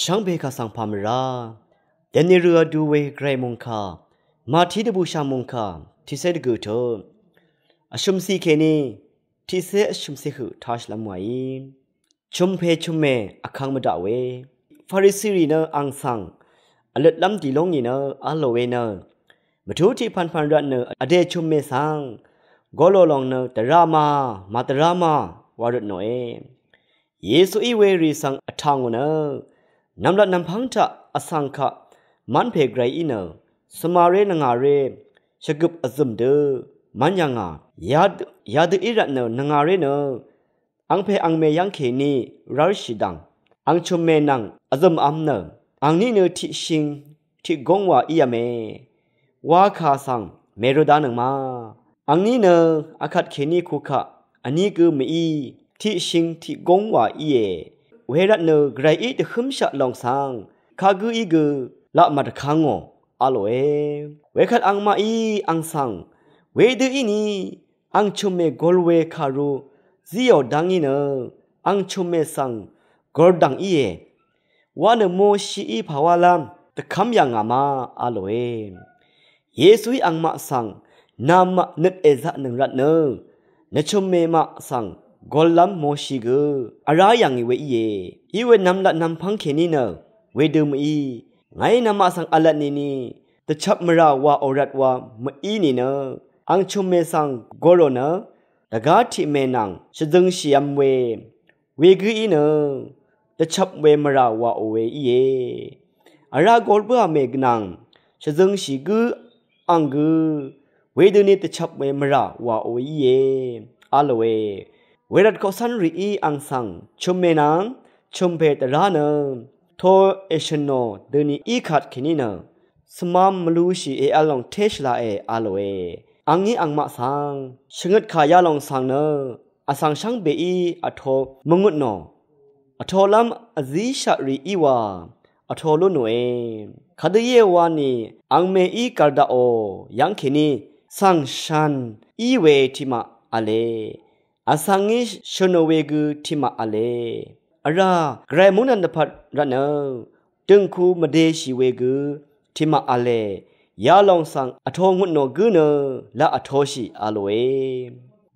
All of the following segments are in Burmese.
ရှောင်းဘေခါဆောင်ဖာမရာယနေ့ရဒူဝေဂရေမွန်ခါမာတီတဘူရှာမွန်ခါတိစေတကူထောအရှုံစီခေနီတိစေအရှုံစီခုထာရှလမွိုင်ချုံဖေချုံမေအခန်းမဒဝေဖာရီစီရီနာအန်ဆန်အလတ်လမ်တီလုံငီနာအလိုဝေနာမထူတီဖန်ဖန်ရတ်နာအဒေချုံမေဆန်ဂောလိုလောင်နာတရာမာမတရာမာဝါရတ်နိုအေယေစုဤဝေရီဆန်အထောင်နာနမ်လနမ်ဖန်ထအဆန်ခမန်ဖေဂရိုင်အီနစမာရေနငါရေရှဂုပ်အဇမ်ဒေမန်ယငါယာဒယာဒအီရနနငါရေနအန်ဖေအန်မေယန်ခေနီရာရှိဒန်အန်ချုမေနန်အဇမ်အမ်နအန်နီနတီရှင်တီဂုံဝါအီယမေဝါခါဆန်မေရဒနမအန်နီနအခတ်ခေနီခုခအနီကမီတီရှင်တီဂုံဝါအီယေဝဲရနဂရိုင်အီတခမ်ရှာလောင်ဆန်းခါဂူအီဂူလာမတ်ခါငောအလိုဝဲဝဲခတ်အန်မာအီအန်ဆန်းဝဲဒီအီနီအန်ချုမေဂောလဝဲခါရူဇီယောဒန်ငီနအန်ချုမေဆန်းဂောဒန်အီယေဝါနမိုရှိအီဖာဝါလမ်တခမ်ယငါမာအလိုဝဲယေဆုအန်မာဆန်းနာမနက်အေဇာနံရတ်နနချုမေမဆန်းဂေါ်လမ်မိုရှိကအာရာယံဝေအီယေဤဝေနမ်လနမ်ဖန်ခေနီနဝေဒုမီငိုင်းနမဆန်အလတ်နီနီတချပ်မရာဝါအောရတ်ဝါမအီနီနအန်ချုမေဆန်ဂေါ်ရိုနဒဂါတိမေနန်ရှဒင်းရှီယမ်ဝေဝေဂီနတချပ်ဝေမရာဝါအဝေအီယေအရာဂေါ်ဘအမေဂနန်ရှဒင်းရှီကအန်ဂူဝေဒုန်တချပ်ဝေမရာဝါအဝေအီယေအလဝေเวรัดก็สันรีอีอังสังชุมเมนังชุมเพตราเนโทเอชโนเดนีอีขัดคินีเนสมามมลูชีเออลองเทชลาเออาโลเออังนี้อังมะสังชงดขายาลองสังเนอสังชังเบอีอโทมงุดโนอโทลัมอซีชารีอีวาอโทลุโนเอคดเยวานีอังเมอีกัลดาโอยังคินีสังชันอีเวทิมะอะเลအဆန်ငိရှနဝေဂူတိမအလေအရာဂရမုန်နဖတ်ရနတန်ခုမဒေရှိဝေဂူတိမအလေယာလောင်ဆန်အထောငွတ်နောဂုနလာအထောရှိအလွေ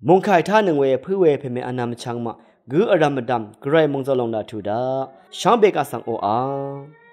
မုန်ခိုင်ထာနငွေဖွေဖေမေအနာမချမ်းမဂူအရမဒမ်ဂရမုန်ဇလောင်လာထူဒါရှောင်းဘေကဆန်အိုအာ